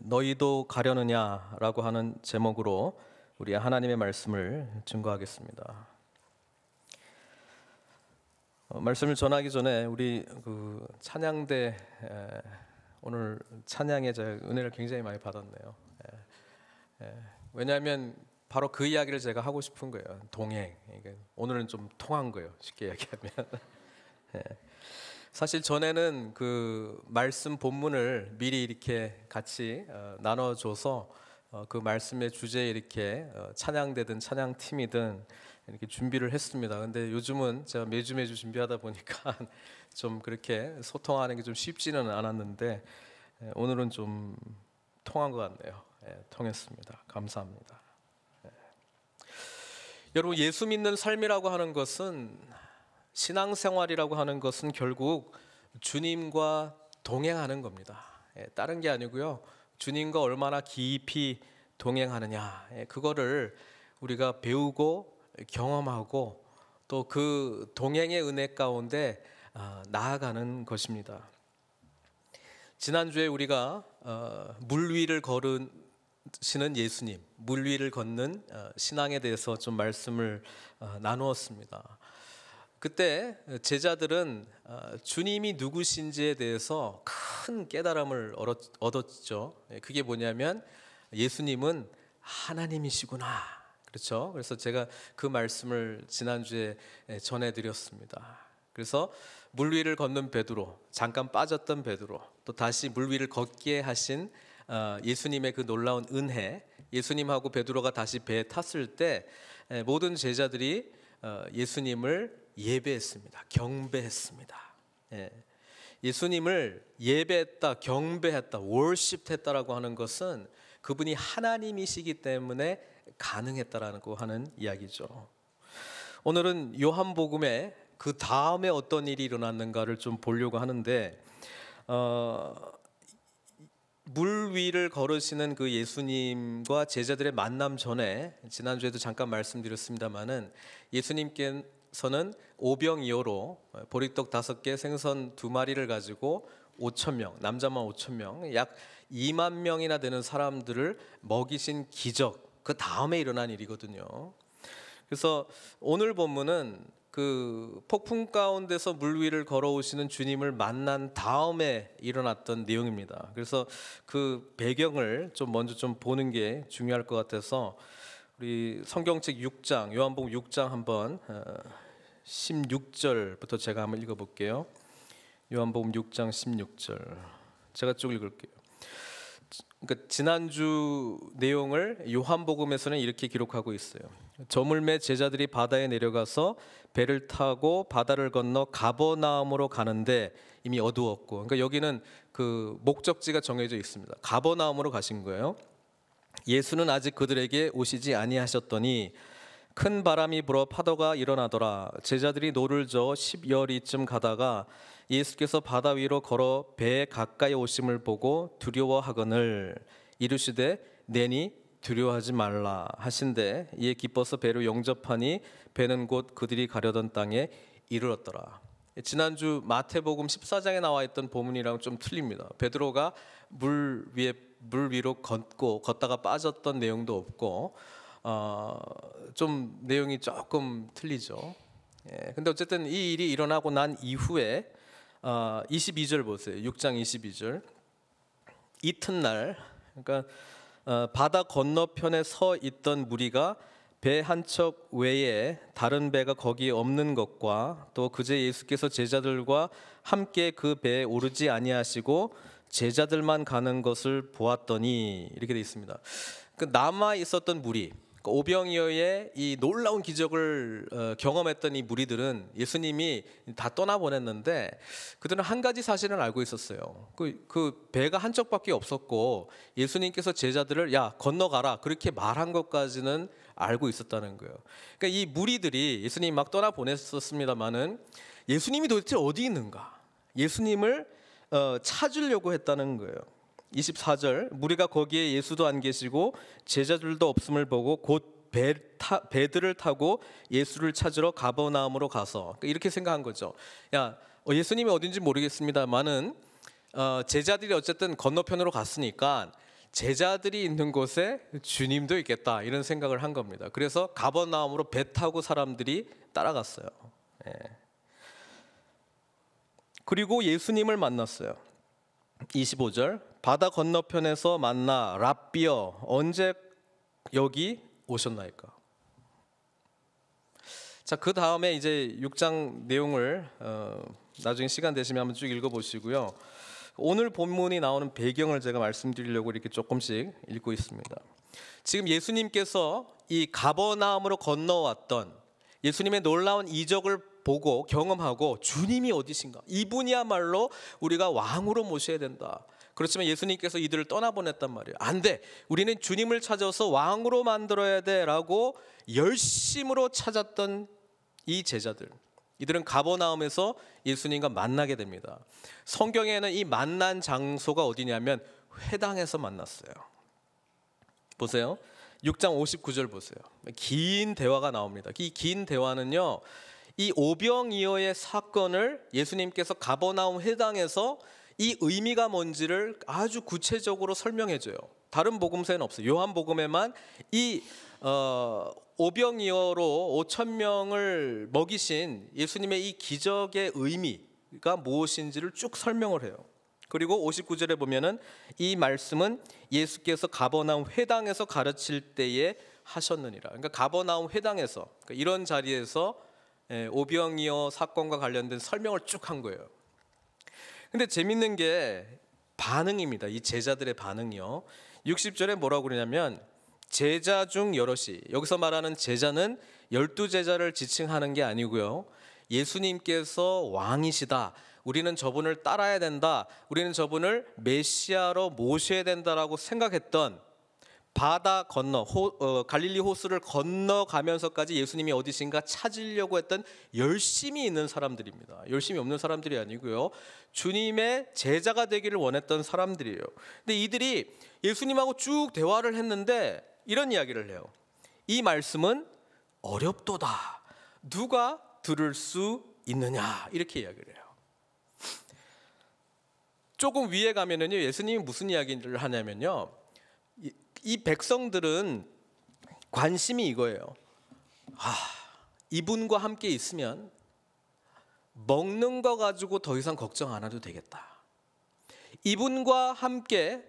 너희도 가려느냐라고 하는 제목으로 우리 하나님의 말씀을 증거하겠습니다. 어, 말씀을 전하기 전에 우리 그 찬양대 오늘 찬양에 제가 은혜를 굉장히 많이 받았네요. 왜냐하면 바로 그 이야기를 제가 하고 싶은 거예요. 동행. 오늘은 좀 통한 거예요. 쉽게 얘기하면. 사실 전에는 그 말씀 본문을 미리 이렇게 같이 어, 나눠줘서 어, 그 말씀의 주제에 이렇게 어, 찬양대든 찬양팀이든 이렇게 준비를 했습니다. 근데 요즘은 제가 매주 매주 준비하다 보니까 좀 그렇게 소통하는 게 좀 쉽지는 않았는데 예, 오늘은 좀 통한 것 같네요. 예, 통했습니다. 감사합니다. 예. 여러분 예수 믿는 삶이라고 하는 것은 신앙생활이라고 하는 것은 결국 주님과 동행하는 겁니다. 예, 다른 게 아니고요. 주님과 얼마나 깊이 동행하느냐. 예, 그거를 우리가 배우고 경험하고 또 그 동행의 은혜 가운데 아, 나아가는 것입니다. 지난주에 우리가 어, 물 위를 걸으시는 예수님, 물 위를 걷는 어, 신앙에 대해서 좀 말씀을 어, 나누었습니다. 그때 제자들은 어, 주님이 누구신지에 대해서 큰 깨달음을 얻었죠. 예, 그게 뭐냐면 예수님은 하나님이시구나. 그렇죠? 그래서 제가 그 말씀을 지난주에 예, 전해드렸습니다. 그래서 물 위를 걷는 베드로, 잠깐 빠졌던 베드로, 또 다시 물 위를 걷게 하신 어, 예수님의 그 놀라운 은혜, 예수님하고 베드로가 다시 배에 탔을 때 예, 모든 제자들이 어, 예수님을 예배했습니다. 경배했습니다. 예. 예수님을 예배했다, 경배했다, 월십했다라고 하는 것은 그분이 하나님이시기 때문에 가능했다라고 하는 이야기죠. 오늘은 요한복음에 그 다음에 어떤 일이 일어났는가를 좀 보려고 하는데 어, 물 위를 걸으시는 그 예수님과 제자들의 만남 전에 지난주에도 잠깐 말씀드렸습니다마는 예수님께 서는 오병이어로 보리떡 다섯 개, 생선 두 마리를 가지고 5천 명, 남자만 5천 명, 약 2만 명이나 되는 사람들을 먹이신 기적. 그 다음에 일어난 일이거든요. 그래서 오늘 본문은 그 폭풍 가운데서 물 위를 걸어오시는 주님을 만난 다음에 일어났던 내용입니다. 그래서 그 배경을 좀 먼저 좀 보는 게 중요할 것 같아서 우리 성경책 6장 요한복음 6장 한번 어, 16절부터 제가 한번 읽어볼게요. 요한복음 6장 16절. 제가 쭉 읽을게요. 그러니까 지난주 내용을 요한복음에서는 이렇게 기록하고 있어요. 저물매 제자들이 바다에 내려가서 배를 타고 바다를 건너 가버나움으로 가는데 이미 어두웠고, 그러니까 여기는 그 목적지가 정해져 있습니다. 가버나움으로 가신 거예요. 예수는 아직 그들에게 오시지 아니하셨더니 큰 바람이 불어 파도가 일어나더라. 제자들이 노를 저어 십여리쯤 가다가 예수께서 바다 위로 걸어 배에 가까이 오심을 보고 두려워하거늘 이르시되 내니 두려워하지 말라 하신데 이에 기뻐서 배로 영접하니 배는 곧 그들이 가려던 땅에 이르렀더라. 지난주 마태복음 14장에 나와 있던 보문이랑 좀 틀립니다. 베드로가 물 위에 물 위로 걷고 걷다가 빠졌던 내용도 없고 어, 좀 내용이 조금 틀리죠. 예, 근데 어쨌든 이 일이 일어나고 난 이후에 어, 22절 보세요. 6장 22절. 이튿날 그러니까 어, 바다 건너편에 서 있던 무리가 배 한 척 외에 다른 배가 거기 없는 것과 또 그제 예수께서 제자들과 함께 그 배에 오르지 아니하시고 제자들만 가는 것을 보았더니 이렇게 돼 있습니다. 그 남아 있었던 무리 그러니까 오병이어의 이 놀라운 기적을 어, 경험했던 이 무리들은 예수님이 다 떠나보냈는데 그들은 한 가지 사실을 알고 있었어요. 그, 그 배가 한쪽밖에 없었고 예수님께서 제자들을 야 건너가라 그렇게 말한 것까지는 알고 있었다는 거예요. 그러니까 이 무리들이 예수님 막 떠나보냈었습니다만은 예수님이 도대체 어디 있는가? 예수님을 어, 찾으려고 했다는 거예요. 24절 무리가 거기에 예수도 안 계시고 제자들도 없음을 보고 곧 배, 타, 배들을 타고 예수를 찾으러 가버나움으로 가서 그러니까 이렇게 생각한 거죠. 야 어, 예수님이 어딘지 모르겠습니다만은 어, 제자들이 어쨌든 건너편으로 갔으니까 제자들이 있는 곳에 주님도 있겠다 이런 생각을 한 겁니다. 그래서 가버나움으로 배 타고 사람들이 따라갔어요. 예. 그리고 예수님을 만났어요. 25절 바다 건너편에서 만나 랍비어 언제 여기 오셨나이까. 자, 그 다음에 이제 6장 내용을 어, 나중에 시간 되시면 한번 쭉 읽어 보시고요. 오늘 본문이 나오는 배경을 제가 말씀드리려고 이렇게 조금씩 읽고 있습니다. 지금 예수님께서 이 가버나움으로 건너왔던 예수님의 놀라운 이적을 보고 경험하고 주님이 어디신가? 이분이야말로 우리가 왕으로 모셔야 된다. 그렇지만 예수님께서 이들을 떠나보냈단 말이에요. 안 돼. 우리는 주님을 찾아서 왕으로 만들어야 돼라고 열심으로 찾았던 이 제자들. 이들은 가버나움에서 예수님과 만나게 됩니다. 성경에는 이 만난 장소가 어디냐면 회당에서 만났어요. 보세요. 6장 59절 보세요. 긴 대화가 나옵니다. 이 긴 대화는요. 이 오병이어의 사건을 예수님께서 가버나움 회당에서 이 의미가 뭔지를 아주 구체적으로 설명해 줘요. 다른 복음서에는 없어요. 요한 복음에만 이 어, 오병이어로 5천 명을 먹이신 예수님의 이 기적의 의미가 무엇인지를 쭉 설명을 해요. 그리고 59절에 보면은 이 말씀은 예수께서 가버나움 회당에서 가르칠 때에 하셨느니라. 그러니까 가버나움 회당에서 그러니까 이런 자리에서 예, 오병이어 사건과 관련된 설명을 쭉 한 거예요. 근데 재밌는 게 반응입니다. 이 제자들의 반응이요. 60절에 뭐라고 그러냐면 제자 중 여럿이 여기서 말하는 제자는 열두 제자를 지칭하는 게 아니고요. 예수님께서 왕이시다. 우리는 저분을 따라야 된다. 우리는 저분을 메시아로 모셔야 된다라고 생각했던 바다 건너 호, 어, 갈릴리 호수를 건너가면서까지 예수님이 어디신가 찾으려고 했던 열심히 있는 사람들입니다. 열심히 없는 사람들이 아니고요. 주님의 제자가 되기를 원했던 사람들이에요. 근데 이들이 예수님하고 쭉 대화를 했는데 이런 이야기를 해요. 이 말씀은 어렵도다. 누가 들을 수 있느냐 이렇게 이야기를 해요. 조금 위에 가면은요 예수님이 무슨 이야기를 하냐면요 이 백성들은 관심이 이거예요. 아, 이분과 함께 있으면 먹는 거 가지고 더 이상 걱정 안 해도 되겠다. 이분과 함께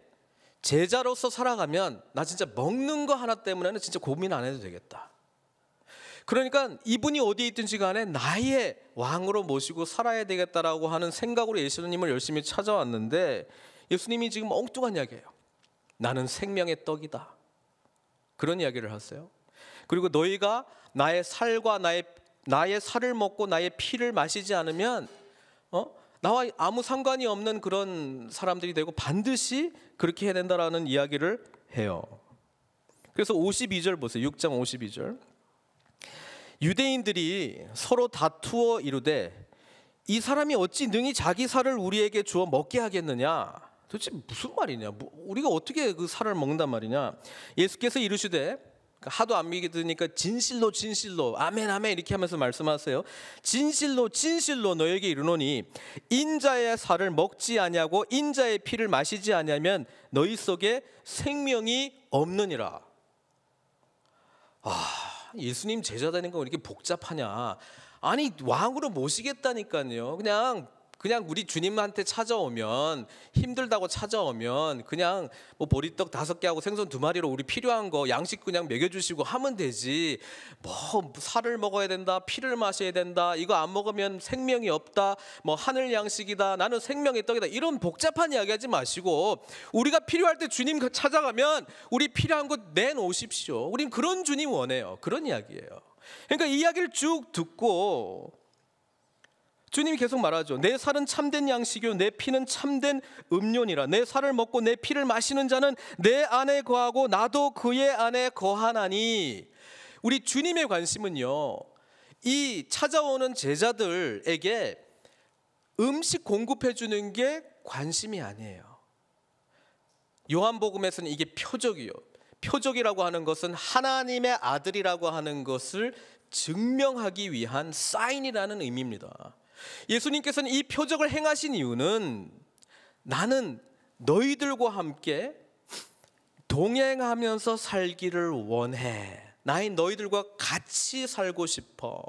제자로서 살아가면 나 진짜 먹는 거 하나 때문에는 진짜 고민 안 해도 되겠다. 그러니까 이분이 어디에 있든지 간에 나의 왕으로 모시고 살아야 되겠다라고 하는 생각으로 예수님을 열심히 찾아왔는데 예수님이 지금 엉뚱한 이야기예요. 나는 생명의 떡이다. 그런 이야기를 하세요. 그리고 너희가 나의 살과 나의 나의 살을 먹고 나의 피를 마시지 않으면 어? 나와 아무 상관이 없는 그런 사람들이 되고 반드시 그렇게 해야 된다라는 이야기를 해요. 그래서 52절 보세요. 6장 52절. 유대인들이 서로 다투어 이르되 이 사람이 어찌 능히 자기 살을 우리에게 주어 먹게 하겠느냐 도대체 무슨 말이냐? 뭐 우리가 어떻게 그 살을 먹는단 말이냐? 예수께서 이르시되 그러니까 하도 안 믿으니까 진실로 진실로 아멘 아멘 이렇게 하면서 말씀하세요. 진실로 진실로 너에게 이르노니 인자의 살을 먹지 아니하고 인자의 피를 마시지 아니하면 너희 속에 생명이 없느니라. 아, 예수님 제자 되는 거 이렇게 복잡하냐? 아니 왕으로 모시겠다니까요. 그냥 그냥 우리 주님한테 찾아오면 힘들다고 찾아오면 그냥 뭐 보리떡 다섯 개하고 생선 두 마리로 우리 필요한 거 양식 그냥 먹여주시고 하면 되지 뭐 살을 먹어야 된다 피를 마셔야 된다 이거 안 먹으면 생명이 없다 뭐 하늘 양식이다 나는 생명의 떡이다 이런 복잡한 이야기하지 마시고 우리가 필요할 때 주님 찾아가면 우리 필요한 것 내놓으십시오 우린 그런 주님 원해요 그런 이야기예요 그러니까 이 이야기를 쭉 듣고 주님이 계속 말하죠. 내 살은 참된 양식이요 내 피는 참된 음료니라. 내 살을 먹고 내 피를 마시는 자는 내 안에 거하고 나도 그의 안에 거하나니. 우리 주님의 관심은요. 이 찾아오는 제자들에게 음식 공급해 주는 게 관심이 아니에요. 요한복음에서는 이게 표적이요. 표적이라고 하는 것은 하나님의 아들이라고 하는 것을 증명하기 위한 사인이라는 의미입니다. 예수님께서는 이 표적을 행하신 이유는 나는 너희들과 함께 동행하면서 살기를 원해. 나인 너희들과 같이 살고 싶어.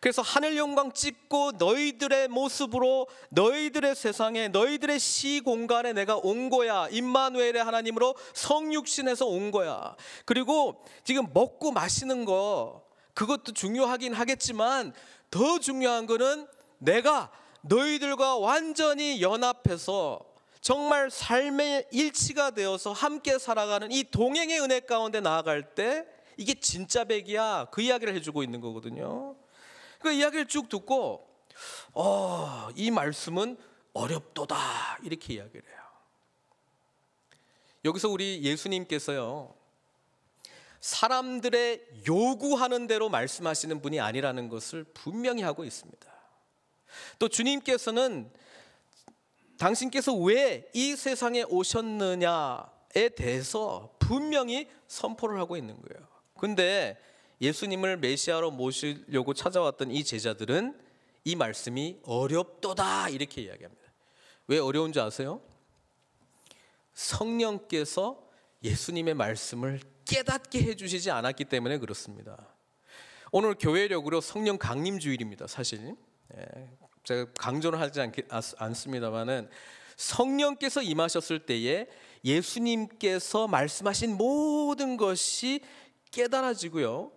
그래서 하늘 영광 찍고 너희들의 모습으로 너희들의 세상에 너희들의 시 공간에 내가 온 거야. 임마누엘의 하나님으로 성육신에서 온 거야. 그리고 지금 먹고 마시는 거 그것도 중요하긴 하겠지만 더 중요한 거는 내가 너희들과 완전히 연합해서 정말 삶의 일치가 되어서 함께 살아가는 이 동행의 은혜 가운데 나아갈 때 이게 진짜 백이야. 그 이야기를 해주고 있는 거거든요. 그 이야기를 쭉 듣고, 어, 이 말씀은 어렵도다. 이렇게 이야기를 해요. 여기서 우리 예수님께서요, 사람들의 요구하는 대로 말씀하시는 분이 아니라는 것을 분명히 하고 있습니다. 또 주님께서는 당신께서 왜 이 세상에 오셨느냐에 대해서 분명히 선포를 하고 있는 거예요. 근데 예수님을 메시아로 모시려고 찾아왔던 이 제자들은 이 말씀이 어렵도다 이렇게 이야기합니다. 왜 어려운지 아세요? 성령께서 예수님의 말씀을 깨닫게 해주시지 않았기 때문에 그렇습니다. 오늘 교회력으로 성령 강림 주일입니다. 사실 예, 제가 강조를 하지 않, 않습니다만은 성령께서 임하셨을 때에 예수님께서 말씀하신 모든 것이 깨달아지고요.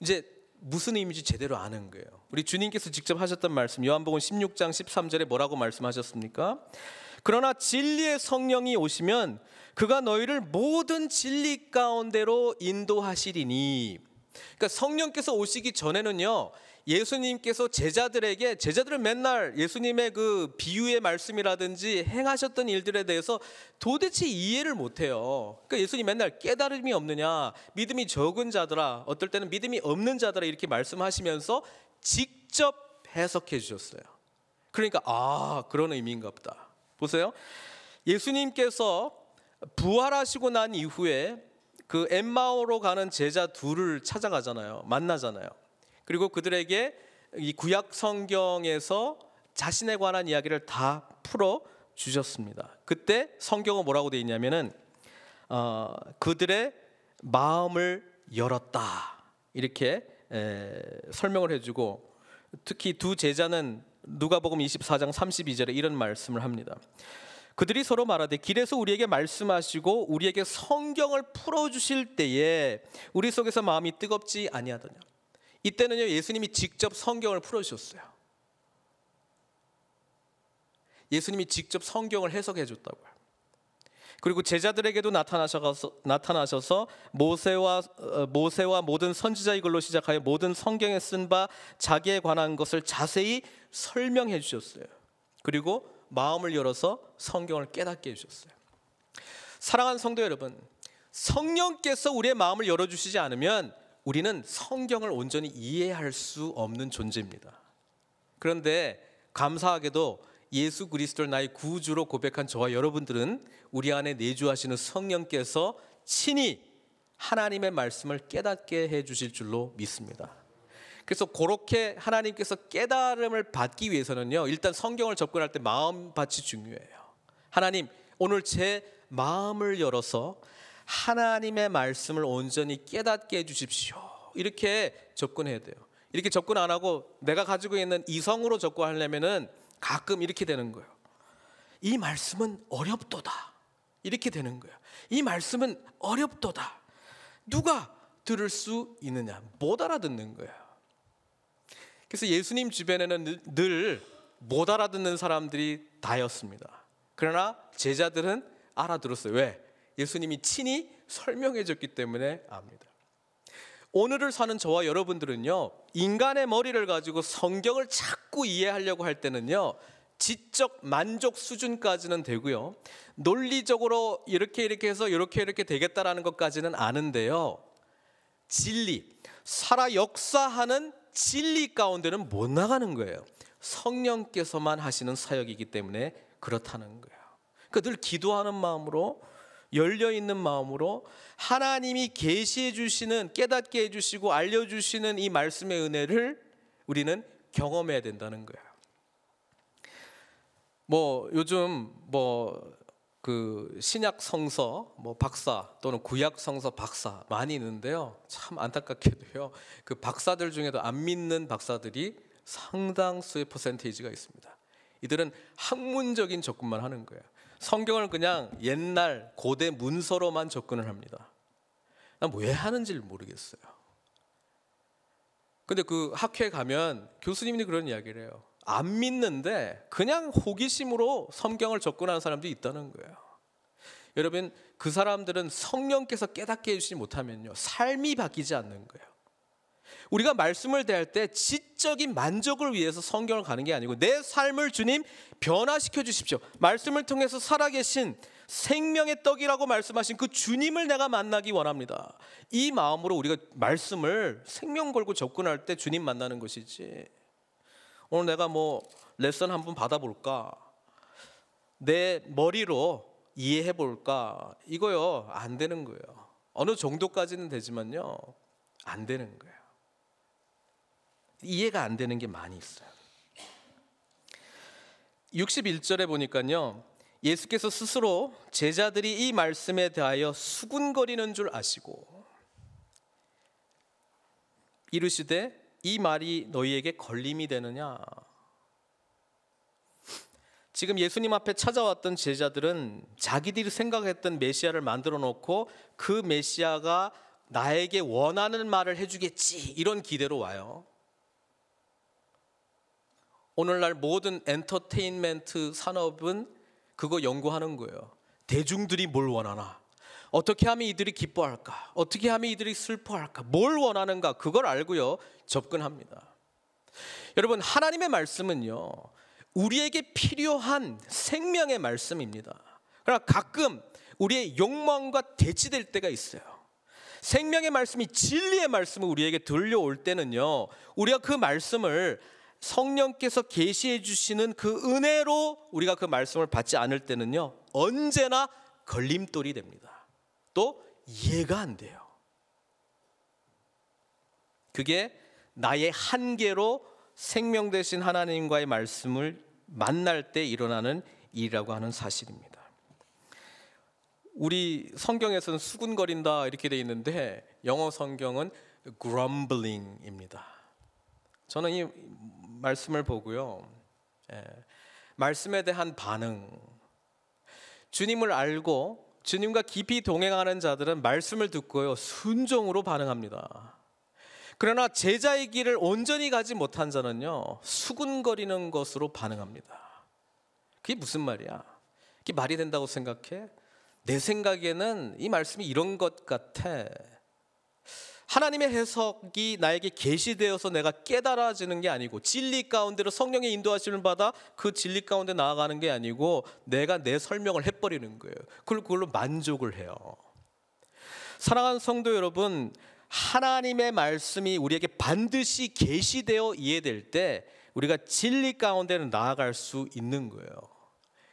이제 무슨 의미인지 제대로 아는 거예요. 우리 주님께서 직접 하셨던 말씀 요한복음 16장 13절에 뭐라고 말씀하셨습니까? 그러나 진리의 성령이 오시면 그가 너희를 모든 진리 가운데로 인도하시리니 그러니까 성령께서 오시기 전에는요. 예수님께서 제자들에게 제자들은 맨날 예수님의 그 비유의 말씀이라든지 행하셨던 일들에 대해서 도대체 이해를 못해요. 그러니까 예수님 맨날 깨달음이 없느냐, 믿음이 적은 자들아, 어떨 때는 믿음이 없는 자들아 이렇게 말씀하시면서 직접 해석해 주셨어요. 그러니까 아 그런 의미인가 보다. 보세요. 예수님께서 부활하시고 난 이후에 그 엠마오로 가는 제자 둘을 찾아가잖아요. 만나잖아요. 그리고 그들에게 이 구약 성경에서 자신에 관한 이야기를 다 풀어 주셨습니다. 그때 성경은 뭐라고 돼 있냐면은 어, 그들의 마음을 열었다 이렇게 에, 설명을 해주고 특히 두 제자는 누가복음 24장 32절에 이런 말씀을 합니다. 그들이 서로 말하되 길에서 우리에게 말씀하시고 우리에게 성경을 풀어 주실 때에 우리 속에서 마음이 뜨겁지 아니하더냐. 이때는요, 예수님이 직접 성경을 풀어주셨어요. 예수님이 직접 성경을 해석해 줬다고요. 그리고 제자들에게도 나타나셔서, 나타나셔서 모세와, 어, 모세와 모든 선지자의 글로 시작하여 모든 성경에 쓴 바 자기에 관한 것을 자세히 설명해 주셨어요. 그리고 마음을 열어서 성경을 깨닫게 해주셨어요. 사랑하는 성도 여러분, 성령께서 우리의 마음을 열어주시지 않으면 우리는 성경을 온전히 이해할 수 없는 존재입니다. 그런데 감사하게도 예수 그리스도를 나의 구주로 고백한 저와 여러분들은 우리 안에 내주하시는 성령께서 친히 하나님의 말씀을 깨닫게 해 주실 줄로 믿습니다. 그래서 그렇게 하나님께서 깨달음을 받기 위해서는요. 일단 성경을 접근할 때 마음밭이 중요해요. 하나님, 오늘 제 마음을 열어서 하나님의 말씀을 온전히 깨닫게 해주십시오. 이렇게 접근해야 돼요. 이렇게 접근 안 하고 내가 가지고 있는 이성으로 접근하려면은 가끔 이렇게 되는 거예요. 이 말씀은 어렵도다. 이렇게 되는 거예요. 이 말씀은 어렵도다. 누가 들을 수 있느냐? 못 알아듣는 거예요. 그래서 예수님 주변에는 늘 못 알아듣는 사람들이 다였습니다. 그러나 제자들은 알아들었어요. 왜? 예수님이 친히 설명해 줬기 때문에 압니다. 오늘을 사는 저와 여러분들은요, 인간의 머리를 가지고 성경을 자꾸 이해하려고 할 때는요, 지적 만족 수준까지는 되고요, 논리적으로 이렇게 이렇게 해서 이렇게 이렇게 되겠다라는 것까지는 아는데요, 진리, 살아 역사하는 진리 가운데는 못 나가는 거예요. 성령께서만 하시는 사역이기 때문에 그렇다는 거예요. 그늘 그러니까 기도하는 마음으로 열려 있는 마음으로 하나님이 계시해 주시는 깨닫게 해 주시고 알려 주시는 이 말씀의 은혜를 우리는 경험해야 된다는 거예요. 뭐 요즘 뭐 그 신약 성서 뭐 박사 또는 구약 성서 박사 많이 있는데요. 참 안타깝게도요. 그 박사들 중에도 안 믿는 박사들이 상당수의 퍼센테이지가 있습니다. 이들은 학문적인 접근만 하는 거예요. 성경을 그냥 옛날 고대 문서로만 접근을 합니다. 난왜 뭐 하는지를 모르겠어요. 근데 그학회 가면 교수님이 그런 이야기를 해요. 안 믿는데 그냥 호기심으로 성경을 접근하는 사람도 있다는 거예요. 여러분, 그 사람들은 성령께서 깨닫게 해주지 못하면요. 삶이 바뀌지 않는 거예요. 우리가 말씀을 대할 때 지적인 만족을 위해서 성경을 가는 게 아니고 내 삶을 주님 변화시켜 주십시오. 말씀을 통해서 살아계신 생명의 떡이라고 말씀하신 그 주님을 내가 만나기 원합니다. 이 마음으로 우리가 말씀을 생명 걸고 접근할 때 주님 만나는 것이지. 오늘 내가 뭐 레슨 한번 받아볼까? 내 머리로 이해해 볼까? 이거요, 안 되는 거예요. 어느 정도까지는 되지만요, 안 되는 거예요. 이해가 안 되는 게 많이 있어요. 61절에 보니까요. 예수께서 스스로 제자들이 이 말씀에 대하여 수군거리는 줄 아시고 이르시되 이 말이 너희에게 걸림이 되느냐 지금 예수님 앞에 찾아왔던 제자들은 자기들이 생각했던 메시아를 만들어 놓고 그 메시아가 나에게 원하는 말을 해주겠지 이런 기대로 와요. 오늘날 모든 엔터테인먼트 산업은 그거 연구하는 거예요. 대중들이 뭘 원하나? 어떻게 하면 이들이 기뻐할까? 어떻게 하면 이들이 슬퍼할까? 뭘 원하는가? 그걸 알고요. 접근합니다. 여러분, 하나님의 말씀은요. 우리에게 필요한 생명의 말씀입니다. 그러나 가끔 우리의 욕망과 대치될 때가 있어요. 생명의 말씀이 진리의 말씀을 우리에게 들려올 때는요. 우리가 그 말씀을 성령께서 계시해 주시는 그 은혜로 우리가 그 말씀을 받지 않을 때는요. 언제나 걸림돌이 됩니다. 또 이해가 안 돼요. 그게 나의 한계로 생명 대신 하나님과의 말씀을 만날 때 일어나는 일이라고 하는 사실입니다. 우리 성경에서는 수군거린다 이렇게 돼 있는데 영어 성경은 grumbling입니다. 저는 이 말씀을 보고요. 예, 말씀에 대한 반응. 주님을 알고 주님과 깊이 동행하는 자들은 말씀을 듣고요. 순종으로 반응합니다. 그러나 제자의 길을 온전히 가지 못한 자는요. 수군거리는 것으로 반응합니다. 그게 무슨 말이야? 그게 말이 된다고 생각해? 내 생각에는 이 말씀이 이런 것 같아. 하나님의 해석이 나에게 계시되어서 내가 깨달아지는 게 아니고 진리 가운데로 성령의 인도하심을 받아 그 진리 가운데 나아가는 게 아니고 내가 내 설명을 해버리는 거예요. 그걸 그걸로 만족을 해요. 사랑하는 성도 여러분, 하나님의 말씀이 우리에게 반드시 계시되어 이해될 때 우리가 진리 가운데는 나아갈 수 있는 거예요.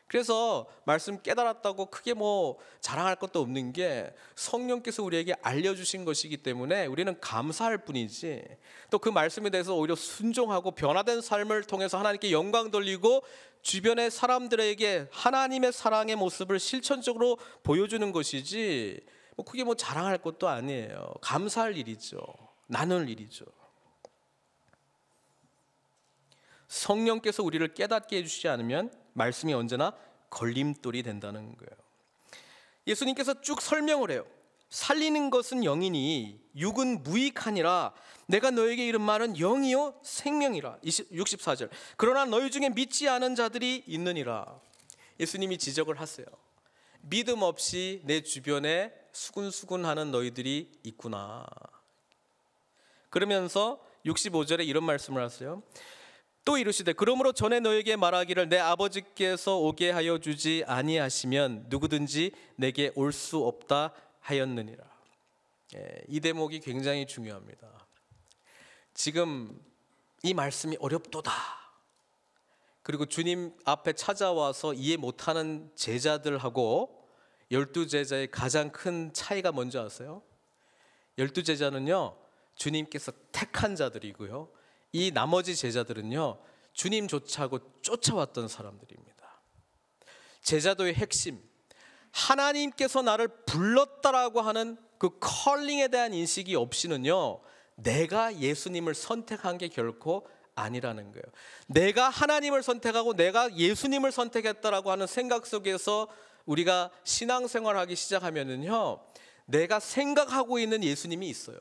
그래서 말씀 깨달았다고 크게 뭐 자랑할 것도 없는 게 성령께서 우리에게 알려주신 것이기 때문에 우리는 감사할 뿐이지 또 그 말씀에 대해서 오히려 순종하고 변화된 삶을 통해서 하나님께 영광 돌리고 주변의 사람들에게 하나님의 사랑의 모습을 실천적으로 보여주는 것이지 뭐 크게 뭐 자랑할 것도 아니에요 감사할 일이죠 나눌 일이죠 성령께서 우리를 깨닫게 해주시지 않으면 말씀이 언제나 걸림돌이 된다는 거예요. 예수님께서 쭉 설명을 해요. 살리는 것은 영이니 육은 무익하니라 내가 너에게 이른 말은 영이요 생명이라 64절 그러나 너희 중에 믿지 않은 자들이 있느니라 예수님이 지적을 하세요 믿음 없이 내 주변에 수군수군하는 너희들이 있구나 그러면서 65절에 이런 말씀을 하세요 또 이르시되 그러므로 전에 너에게 말하기를 내 아버지께서 오게 하여 주지 아니하시면 누구든지 내게 올 수 없다 하였느니라. 예, 이 대목이 굉장히 중요합니다. 지금 이 말씀이 어렵도다. 그리고 주님 앞에 찾아와서 이해 못하는 제자들하고 열두 제자의 가장 큰 차이가 뭔지 아세요? 열두 제자는요 주님께서 택한 자들이고요 이 나머지 제자들은요, 주님조차고 쫓아왔던 사람들입니다. 제자도의 핵심, 하나님께서 나를 불렀다라고 하는 그 컬링에 대한 인식이 없이는요, 내가 예수님을 선택한 게 결코 아니라는 거예요. 내가 하나님을 선택하고 내가 예수님을 선택했다라고 하는 생각 속에서 우리가 신앙생활하기 시작하면은요, 내가 생각하고 있는 예수님이 있어요.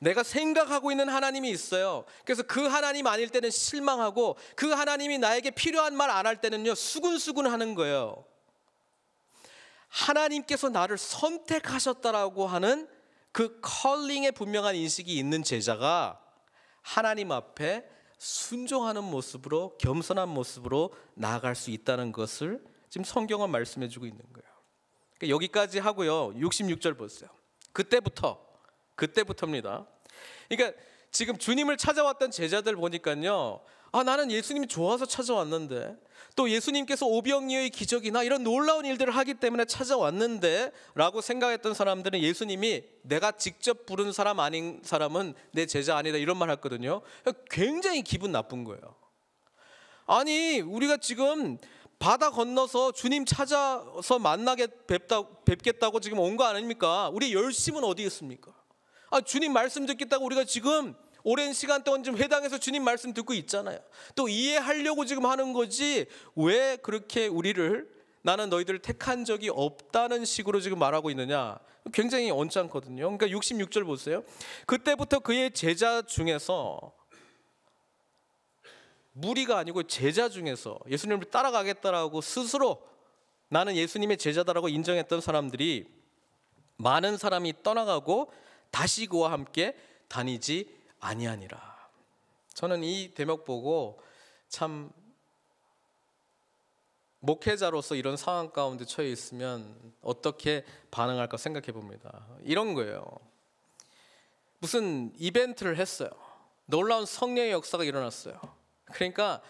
내가 생각하고 있는 하나님이 있어요. 그래서 그 하나님 아닐 때는 실망하고 그 하나님이 나에게 필요한 말 안 할 때는요, 수근수근 하는 거예요. 하나님께서 나를 선택하셨다라고 하는 그 컬링의 분명한 인식이 있는 제자가 하나님 앞에 순종하는 모습으로 겸손한 모습으로 나아갈 수 있다는 것을 지금 성경은 말씀해 주고 있는 거예요. 그러니까 여기까지 하고요. 66절 보세요. 그때부터 그때부터입니다. 그러니까 지금 주님을 찾아왔던 제자들 보니까요. 아, 나는 예수님이 좋아서 찾아왔는데 또 예수님께서 오병이어의 기적이나 이런 놀라운 일들을 하기 때문에 찾아왔는데 라고 생각했던 사람들은 예수님이 내가 직접 부른 사람 아닌 사람은 내 제자 아니다 이런 말 했거든요. 굉장히 기분 나쁜 거예요. 아니, 우리가 지금 바다 건너서 주님 찾아서 만나게 뵙다, 뵙겠다고 지금 온 거 아닙니까? 우리 열심은 어디 있습니까? 아, 주님 말씀 듣겠다고 우리가 지금 오랜 시간 동안 좀 회당에서 주님 말씀 듣고 있잖아요. 또 이해하려고 지금 하는 거지 왜 그렇게 우리를 나는 너희들을 택한 적이 없다는 식으로 지금 말하고 있느냐? 굉장히 언짢거든요. 그러니까 66절 보세요. 그때부터 그의 제자 중에서 무리가 아니고 제자 중에서 예수님을 따라가겠다라고 스스로 나는 예수님의 제자다라고 인정했던 사람들이 많은 사람이 떠나가고 다시 그와 함께 다니지 아니하니라. 저는 이 대목 보고 참 목회자로서 이런 상황 가운데 처해 있으면 어떻게 반응할까 생각해 봅니다. 이런 거예요. 무슨 이벤트를 했어요. 놀라운 성령의 역사가 일어났어요. 그러니까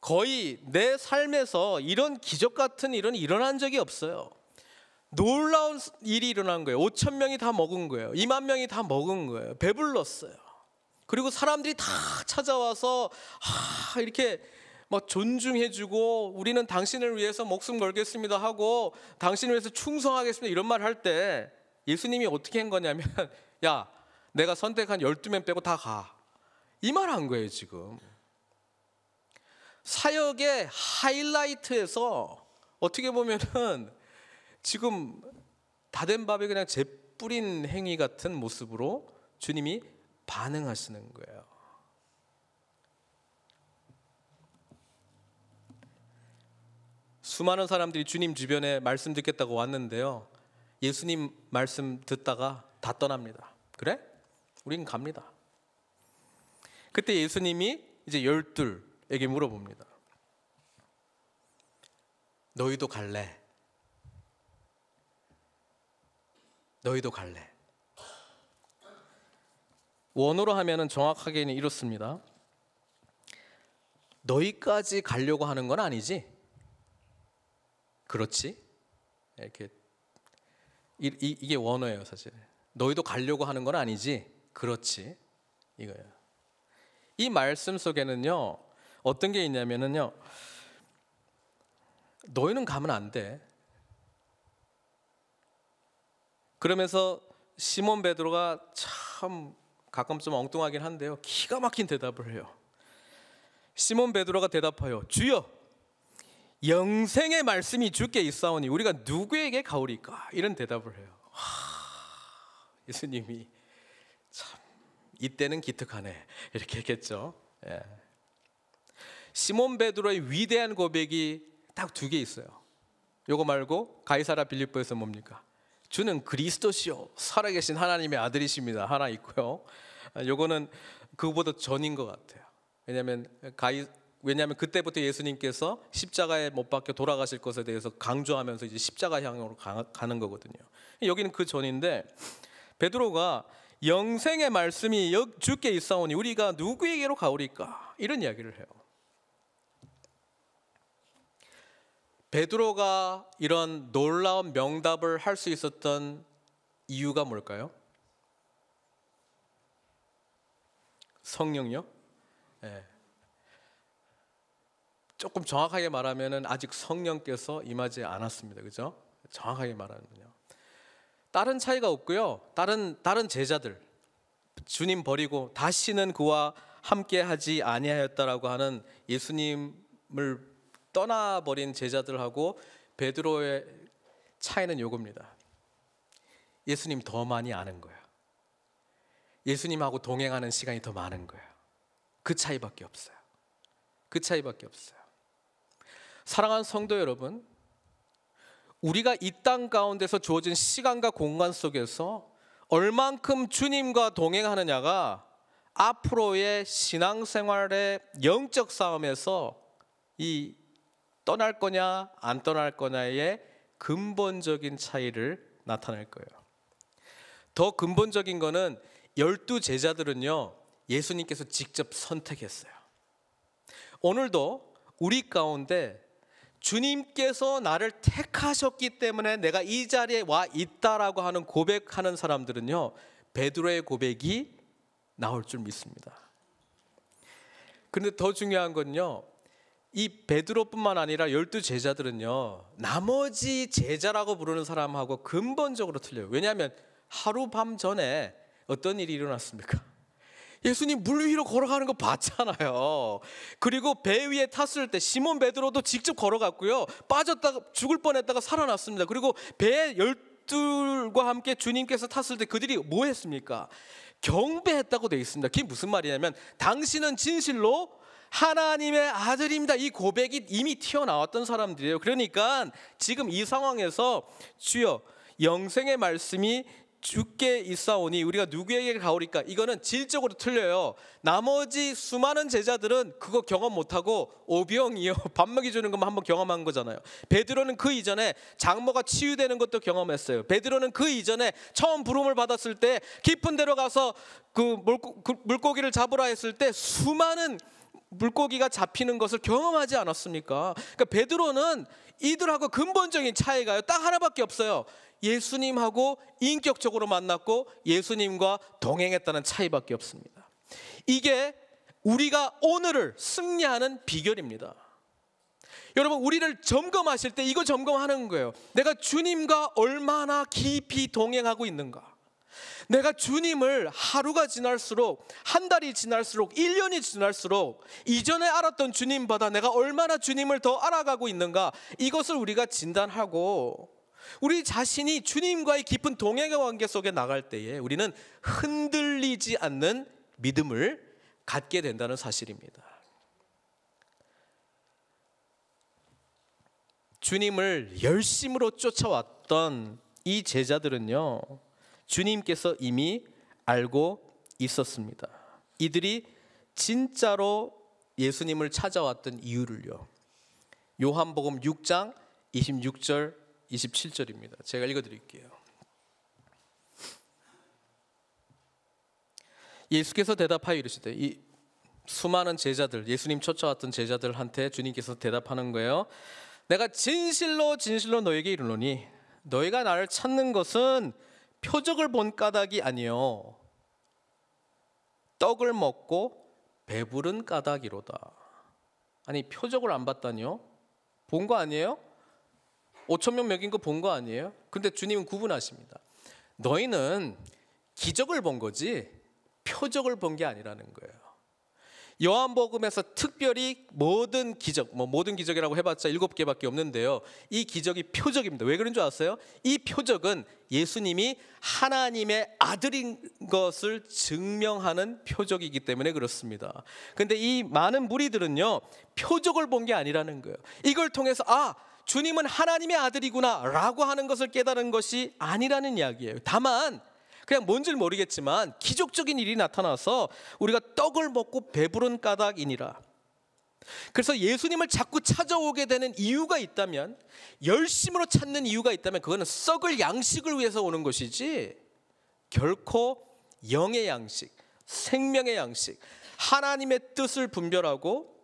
거의 내 삶에서 이런 기적 같은 일은 일어난 적이 없어요. 놀라운 일이 일어난 거예요. 5천 명이 다 먹은 거예요. 2만 명이 다 먹은 거예요. 배불렀어요. 그리고 사람들이 다 찾아와서 하, 이렇게 막 존중해주고 우리는 당신을 위해서 목숨 걸겠습니다 하고 당신을 위해서 충성하겠습니다 이런 말 할 때 예수님이 어떻게 한 거냐면 야 내가 선택한 12명 빼고 다 가. 이 말 한 거예요 지금. 사역의 하이라이트에서 어떻게 보면은 지금 다된 밥에 그냥 재뿌린 행위 같은 모습으로 주님이 반응하시는 거예요. 수많은 사람들이 주님 주변에 말씀 듣겠다고 왔는데요. 예수님 말씀 듣다가 다 떠납니다. 그래? 우린 갑니다. 그때 예수님이 이제 열둘에게 물어봅니다. 너희도 갈래? 너희도 갈래. 원어로 하면은 정확하게는 이렇습니다. 너희까지 가려고 하는 건 아니지? 그렇지? 이렇게 이, 이게 원어예요, 사실. 너희도 가려고 하는 건 아니지? 그렇지? 이거예요. 이 말씀 속에는요 어떤 게 있냐면은요 너희는 가면 안 돼. 그러면서 시몬 베드로가 참 가끔 좀 엉뚱하긴 한데요. 기가 막힌 대답을 해요. 시몬 베드로가 대답하여 주여 영생의 말씀이 주께 있사오니 우리가 누구에게 가오리까 이런 대답을 해요. 하, 예수님이 참 이때는 기특하네 이렇게 했겠죠. 예. 시몬 베드로의 위대한 고백이 딱 두 개 있어요. 요거 말고 가이사라 빌립보에서 뭡니까? 주는 그리스도시요 살아계신 하나님의 아들이십니다. 하나 있고요. 요거는 그보다 전인 것 같아요. 왜냐하면 가이 왜냐하면 그때부터 예수님께서 십자가에 못 박혀 돌아가실 것에 대해서 강조하면서 이제 십자가 향으로 가는 거거든요. 여기는 그 전인데 베드로가 영생의 말씀이 주께 있사오니 우리가 누구에게로 가오리까 이런 이야기를 해요. 베드로가 이런 놀라운 명답을 할 수 있었던 이유가 뭘까요? 성령요? 네. 조금 정확하게 말하면은 아직 성령께서 임하지 않았습니다. 그죠? 정확하게 말하면요. 다른 차이가 없고요. 다른 다른 제자들 주님 버리고 다시는 그와 함께 하지 아니하였다라고 하는 예수님을 떠나버린 제자들하고 베드로의 차이는 요겁니다. 예수님 더 많이 아는 거야. 예수님하고 동행하는 시간이 더 많은 거야. 그 차이밖에 없어요. 그 차이밖에 없어요. 사랑하는 성도 여러분, 우리가 이 땅 가운데서 주어진 시간과 공간 속에서 얼만큼 주님과 동행하느냐가 앞으로의 신앙생활의 영적 싸움에서 이 떠날 거냐 안 떠날 거냐의 근본적인 차이를 나타낼 거예요. 더 근본적인 거는 열두 제자들은요 예수님께서 직접 선택했어요. 오늘도 우리 가운데 주님께서 나를 택하셨기 때문에 내가 이 자리에 와 있다라고 하는 고백하는 사람들은요 베드로의 고백이 나올 줄 믿습니다. 그런데 더 중요한 건요 이 베드로뿐만 아니라 열두 제자들은요 나머지 제자라고 부르는 사람하고 근본적으로 틀려요. 왜냐하면 하룻밤 전에 어떤 일이 일어났습니까? 예수님 물 위로 걸어가는 거 봤잖아요. 그리고 배 위에 탔을 때 시몬 베드로도 직접 걸어갔고요. 빠졌다가 죽을 뻔했다가 살아났습니다. 그리고 배 열둘과 함께 주님께서 탔을 때 그들이 뭐 했습니까? 경배했다고 되어 있습니다. 그게 무슨 말이냐면 당신은 진실로 하나님의 아들입니다. 이 고백이 이미 튀어나왔던 사람들이에요. 그러니까 지금 이 상황에서 주여 영생의 말씀이 죽게 있사오니 우리가 누구에게 가오리까? 이거는 질적으로 틀려요. 나머지 수많은 제자들은 그거 경험 못하고 오병이요 밥 먹이 주는 것만 한번 경험한 거잖아요. 베드로는 그 이전에 장모가 치유되는 것도 경험했어요. 베드로는 그 이전에 처음 부름을 받았을 때 깊은 데로 가서 그, 그 물고기를 잡으라 했을 때 수많은 물고기가 잡히는 것을 경험하지 않았습니까? 그러니까 베드로는 이들하고 근본적인 차이가요. 딱 하나밖에 없어요. 예수님하고 인격적으로 만났고 예수님과 동행했다는 차이밖에 없습니다. 이게 우리가 오늘을 승리하는 비결입니다. 여러분, 우리를 점검하실 때 이거 점검하는 거예요. 내가 주님과 얼마나 깊이 동행하고 있는가? 내가 주님을 하루가 지날수록 한 달이 지날수록 1년이 지날수록 이전에 알았던 주님보다 내가 얼마나 주님을 더 알아가고 있는가 이것을 우리가 진단하고 우리 자신이 주님과의 깊은 동행의 관계 속에 나갈 때에 우리는 흔들리지 않는 믿음을 갖게 된다는 사실입니다. 주님을 열심으로 쫓아왔던 이 제자들은요, 주님께서 이미 알고 있었습니다. 이들이 진짜로 예수님을 찾아왔던 이유를요. 요한복음 6장 26절 27절입니다. 제가 읽어 드릴게요. 예수께서 대답하여 이르시되 이 수많은 제자들 예수님 쫓아왔던 제자들한테 주님께서 대답하는 거예요. 내가 진실로 진실로 너에게 이르노니 너희가 나를 찾는 것은 표적을 본 까닭이 아니요. 떡을 먹고 배부른 까닭이로다. 아니 표적을 안 봤다니요? 본 거 아니에요? 5천 명 먹인 거 본 거 아니에요? 근데 주님은 구분하십니다. 너희는 기적을 본 거지 표적을 본 게 아니라는 거예요. 요한복음에서 특별히 모든 기적, 뭐 모든 기적이라고 해봤자 일곱 개밖에 없는데요. 이 기적이 표적입니다. 왜 그런 줄 아세요? 이 표적은 예수님이 하나님의 아들인 것을 증명하는 표적이기 때문에 그렇습니다. 근데 이 많은 무리들은요, 표적을 본 게 아니라는 거예요. 이걸 통해서, 아, 주님은 하나님의 아들이구나 라고 하는 것을 깨달은 것이 아니라는 이야기예요. 다만, 그냥 뭔지 모르겠지만 기적적인 일이 나타나서 우리가 떡을 먹고 배부른 까닭이니라. 그래서 예수님을 자꾸 찾아오게 되는 이유가 있다면 열심으로 찾는 이유가 있다면 그거는 썩을 양식을 위해서 오는 것이지 결코 영의 양식, 생명의 양식, 하나님의 뜻을 분별하고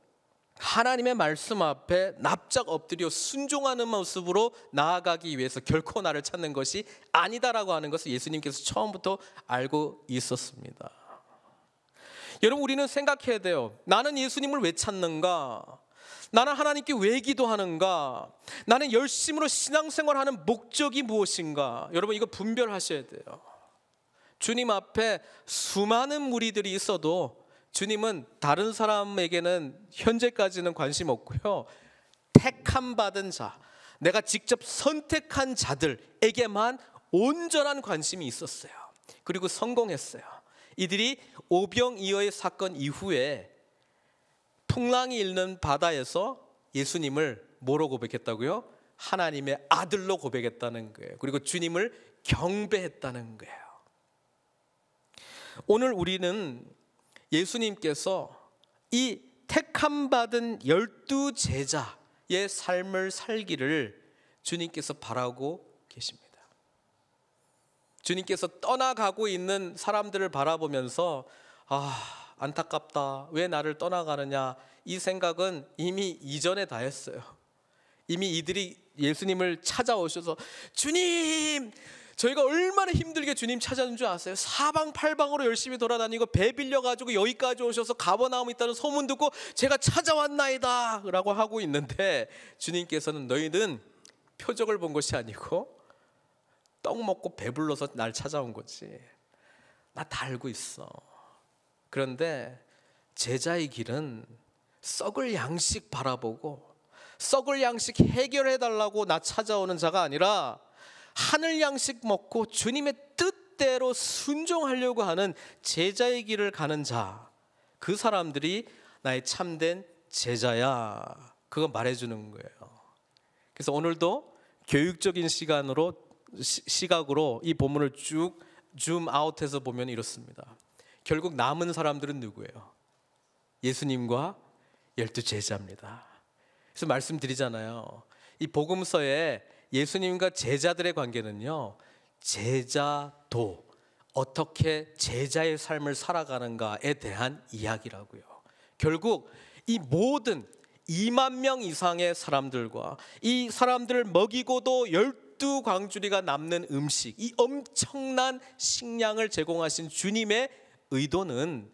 하나님의 말씀 앞에 납작 엎드려 순종하는 모습으로 나아가기 위해서 결코 나를 찾는 것이 아니다라고 하는 것을 예수님께서 처음부터 알고 있었습니다. 여러분 우리는 생각해야 돼요. 나는 예수님을 왜 찾는가? 나는 하나님께 왜 기도하는가? 나는 열심으로 신앙생활하는 목적이 무엇인가? 여러분 이거 분별하셔야 돼요. 주님 앞에 수많은 무리들이 있어도 주님은 다른 사람에게는 현재까지는 관심 없고요. 택함 받은 자, 내가 직접 선택한 자들에게만 온전한 관심이 있었어요. 그리고 성공했어요. 이들이 오병이어의 사건 이후에 풍랑이 읽는 바다에서 예수님을 뭐로 고백했다고요? 하나님의 아들로 고백했다는 거예요. 그리고 주님을 경배했다는 거예요. 오늘 우리는 예수님께서 이 택함 받은 열두 제자의 삶을 살기를 주님께서 바라고 계십니다. 주님께서 떠나가고 있는 사람들을 바라보면서 아, 안타깝다. 왜 나를 떠나가느냐. 이 생각은 이미 이전에 다 했어요. 이미 이들이 예수님을 찾아오셔서 주님, 저희가 얼마나 힘들게 주님 찾아는 줄 아세요? 사방팔방으로 열심히 돌아다니고 배 빌려가지고 여기까지 오셔서 가버나움 있다는 소문 듣고 제가 찾아왔나이다 라고 하고 있는데 주님께서는 너희는 표적을 본 것이 아니고 떡 먹고 배불러서 날 찾아온 거지 나 다 알고 있어 그런데 제자의 길은 썩을 양식 바라보고 썩을 양식 해결해 달라고 나 찾아오는 자가 아니라 하늘 양식 먹고 주님의 뜻대로 순종하려고 하는 제자의 길을 가는 자, 그 사람들이 나의 참된 제자야. 그거 말해주는 거예요. 그래서 오늘도 교육적인 시간으로 시, 각으로이 본문을 쭉 줌 아웃해서 보면 이렇습니다. 결국 남은 사람들은 누구예요? 예수님과 열두 제자입니다. 그래서 말씀드리잖아요. 이 복음서에 예수님과 제자들의 관계는요. 제자도 어떻게 제자의 삶을 살아가는가에 대한 이야기라고요. 결국 이 모든 2만 명 이상의 사람들과 이 사람들을 먹이고도 열두 광주리가 남는 음식, 이 엄청난 식량을 제공하신 주님의 의도는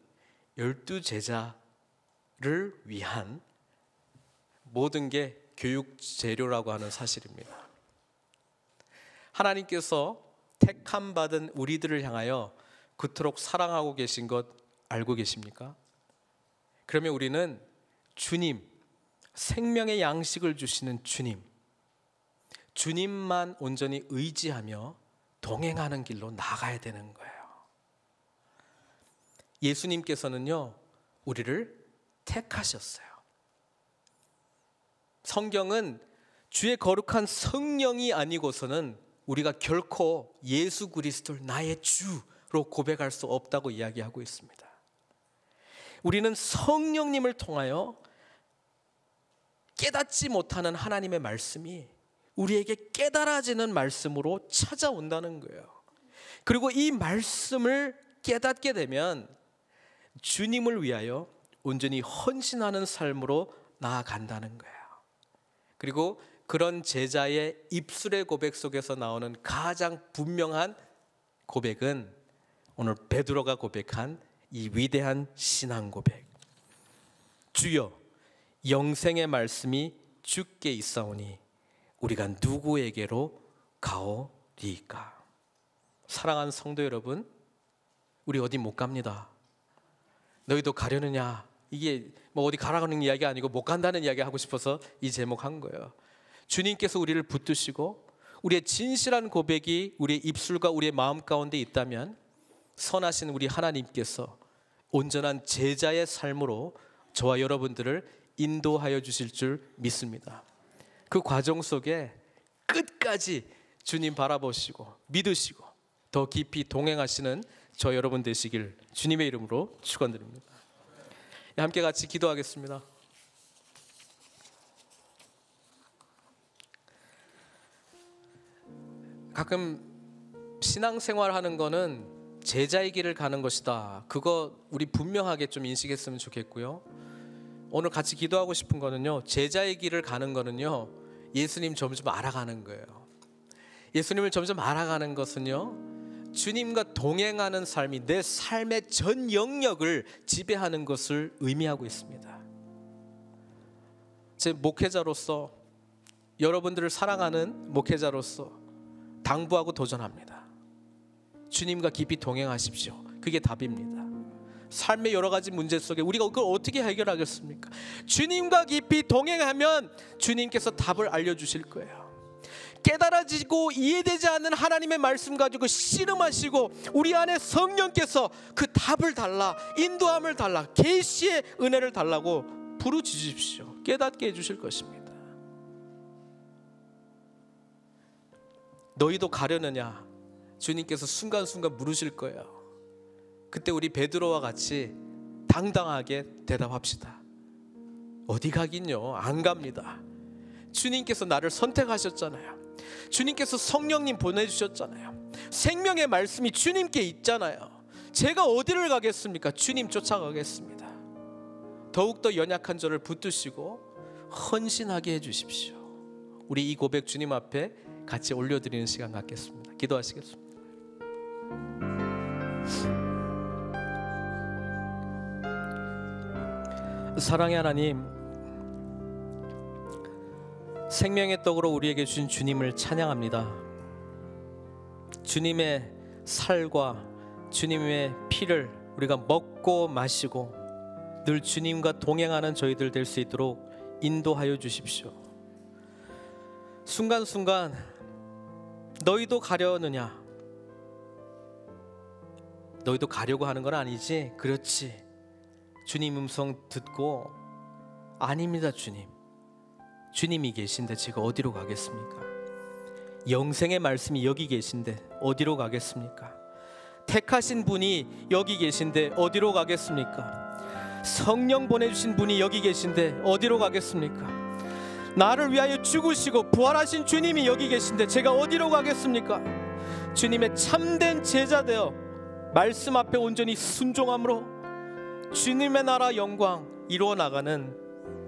열두 제자를 위한 모든 게 교육 재료라고 하는 사실입니다. 하나님께서 택함 받은 우리들을 향하여 그토록 사랑하고 계신 것 알고 계십니까? 그러면 우리는 주님, 생명의 양식을 주시는 주님, 주님만 온전히 의지하며 동행하는 길로 나가야 되는 거예요. 예수님께서는요, 우리를 택하셨어요. 성경은 주의 거룩한 성령이 아니고서는 우리가 결코 예수 그리스도를 나의 주로 고백할 수 없다고 이야기하고 있습니다. 우리는 성령님을 통하여 깨닫지 못하는 하나님의 말씀이 우리에게 깨달아지는 말씀으로 찾아온다는 거예요. 그리고 이 말씀을 깨닫게 되면 주님을 위하여 온전히 헌신하는 삶으로 나아간다는 거예요. 그리고 그런 제자의 입술의 고백 속에서 나오는 가장 분명한 고백은 오늘 베드로가 고백한 이 위대한 신앙 고백. 주여 영생의 말씀이 주께 있사오니 우리가 누구에게로 가오리까? 사랑하는 성도 여러분, 우리 어디 못 갑니다. 너희도 가려느냐? 이게 뭐 어디 가라는 이야기 아니고 못 간다는 이야기 하고 싶어서 이 제목 한 거예요. 주님께서 우리를 붙드시고 우리의 진실한 고백이 우리의 입술과 우리의 마음 가운데 있다면 선하신 우리 하나님께서 온전한 제자의 삶으로 저와 여러분들을 인도하여 주실 줄 믿습니다. 그 과정 속에 끝까지 주님 바라보시고 믿으시고 더 깊이 동행하시는 저 여러분 되시길 주님의 이름으로 축원드립니다. 함께 같이 기도하겠습니다. 가끔 신앙생활 하는 거는 제자의 길을 가는 것이다. 그거 우리 분명하게 좀 인식했으면 좋겠고요. 오늘 같이 기도하고 싶은 거는요. 제자의 길을 가는 거는요. 예수님 점점 알아가는 거예요. 예수님을 점점 알아가는 것은요. 주님과 동행하는 삶이 내 삶의 전 영역을 지배하는 것을 의미하고 있습니다. 제 목회자로서 여러분들을 사랑하는 목회자로서 당부하고 도전합니다. 주님과 깊이 동행하십시오. 그게 답입니다. 삶의 여러 가지 문제 속에 우리가 그걸 어떻게 해결하겠습니까? 주님과 깊이 동행하면 주님께서 답을 알려주실 거예요. 깨달아지고 이해되지 않는 하나님의 말씀 가지고 씨름하시고 우리 안에 성령께서 그 답을 달라 인도함을 달라 계시의 은혜를 달라고 부르짖으십시오. 깨닫게 해주실 것입니다. 너희도 가려느냐? 주님께서 순간순간 물으실 거예요. 그때 우리 베드로와 같이 당당하게 대답합시다. 어디 가긴요? 안 갑니다. 주님께서 나를 선택하셨잖아요. 주님께서 성령님 보내주셨잖아요. 생명의 말씀이 주님께 있잖아요. 제가 어디를 가겠습니까? 주님 쫓아가겠습니다. 더욱더 연약한 저를 붙드시고 헌신하게 해주십시오. 우리 이 고백 주님 앞에 같이 올려드리는 시간 갖겠습니다. 기도하시겠습니다. 사랑의 하나님, 생명의 떡으로 우리에게 주신 주님을 찬양합니다. 주님의 살과 주님의 피를 우리가 먹고 마시고 늘 주님과 동행하는 저희들 될 수 있도록 인도하여 주십시오. 순간순간 너희도 가려느냐? 너희도 가려고 하는 건 아니지? 그렇지. 주님 음성 듣고 아닙니다, 주님. 주님이 계신데 제가 어디로 가겠습니까? 영생의 말씀이 여기 계신데 어디로 가겠습니까? 택하신 분이 여기 계신데 어디로 가겠습니까? 성령 보내주신 분이 여기 계신데 어디로 가겠습니까? 나를 위하여 죽으시고 부활하신 주님이 여기 계신데 제가 어디로 가겠습니까? 주님의 참된 제자 되어 말씀 앞에 온전히 순종함으로 주님의 나라 영광 이루어 나가는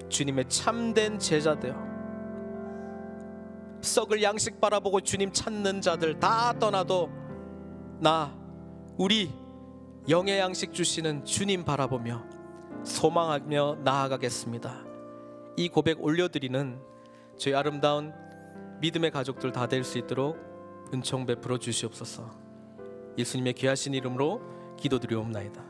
주님의 참된 제자 되어 썩을 양식 바라보고 주님 찾는 자들 다 떠나도 나 우리 영의 양식 주시는 주님 바라보며 소망하며 나아가겠습니다. 이 고백 올려드리는 저희 아름다운 믿음의 가족들 다 될 수 있도록 은총 베풀어 주시옵소서. 예수님의 귀하신 이름으로 기도드리옵나이다.